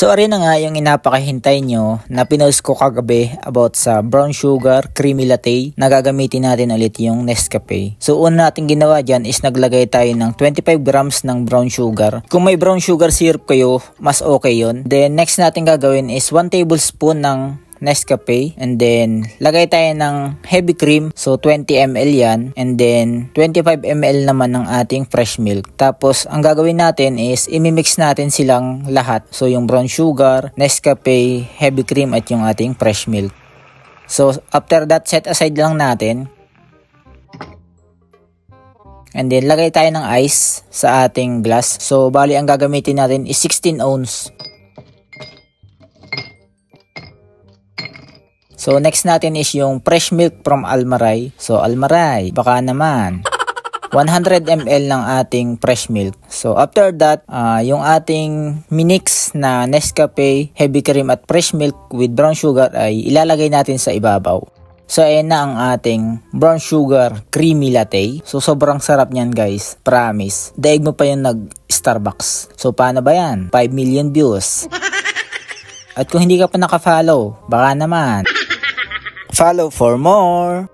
So ari na nga yung inapakahintay nyo na pinost ko kagabi about sa brown sugar creamy latte na gagamitin natin ulit yung Nescafe. So una natin ginawa dyan is naglagay tayo ng 25 grams ng brown sugar. Kung may brown sugar syrup kayo, mas okay yon. Then next natin gagawin is 1 tablespoon ng Nescafe. And then, lagay tayo ng heavy cream. So, 20 ml yan. And then, 25 ml naman ng ating fresh milk. Tapos, ang gagawin natin is, imimix natin silang lahat. So, yung brown sugar, Nescafe, heavy cream, at yung ating fresh milk. So, after that, set aside lang natin. And then, lagay tayo ng ice sa ating glass. So, bali ang gagamitin natin is 16 ounce. So next natin is yung fresh milk from Almaray. So Almaray, baka naman. 100 ml ng ating fresh milk. So after that, uh, yung ating minix na Nescafe heavy cream at fresh milk with brown sugar ay ilalagay natin sa ibabaw. So ayan na ang ating brown sugar creamy latte. So sobrang sarap niyan guys, promise. Daig mo pa yung nag Starbucks. So paano ba yan? 5 million views. At kung hindi ka pa nakafollow, baka naman. Follow for more!